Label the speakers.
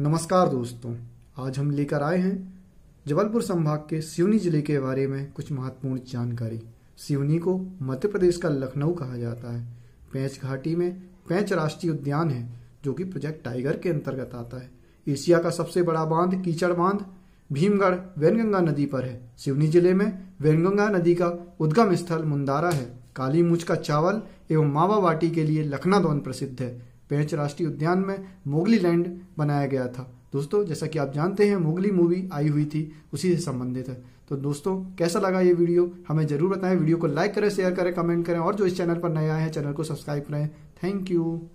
Speaker 1: नमस्कार दोस्तों आज हम लेकर आए हैं जबलपुर संभाग के सिवनी जिले के बारे में कुछ महत्वपूर्ण जानकारी सिवनी को मध्य प्रदेश का लखनऊ कहा जाता है पैंच घाटी में पैंच राष्ट्रीय उद्यान है जो कि प्रोजेक्ट टाइगर के अंतर्गत आता है एशिया का सबसे बड़ा बांध कीचड़ बांध भीमगढ़ वैनगंगा नदी पर है सिवनी जिले में वैनगंगा नदी का उद्गम स्थल मुंदारा है काली मुझ का चावल एवं मावा बाटी के लिए लखनादौन प्रसिद्ध है पेंच राष्ट्रीय उद्यान में मोगली लैंड बनाया गया था दोस्तों जैसा कि आप जानते हैं मोगली मूवी आई हुई थी उसी से संबंधित है तो दोस्तों कैसा लगा ये वीडियो हमें जरूर बताएं वीडियो को लाइक करें शेयर करें कमेंट करें और जो इस चैनल पर नए आए हैं चैनल को सब्सक्राइब करें थैंक यू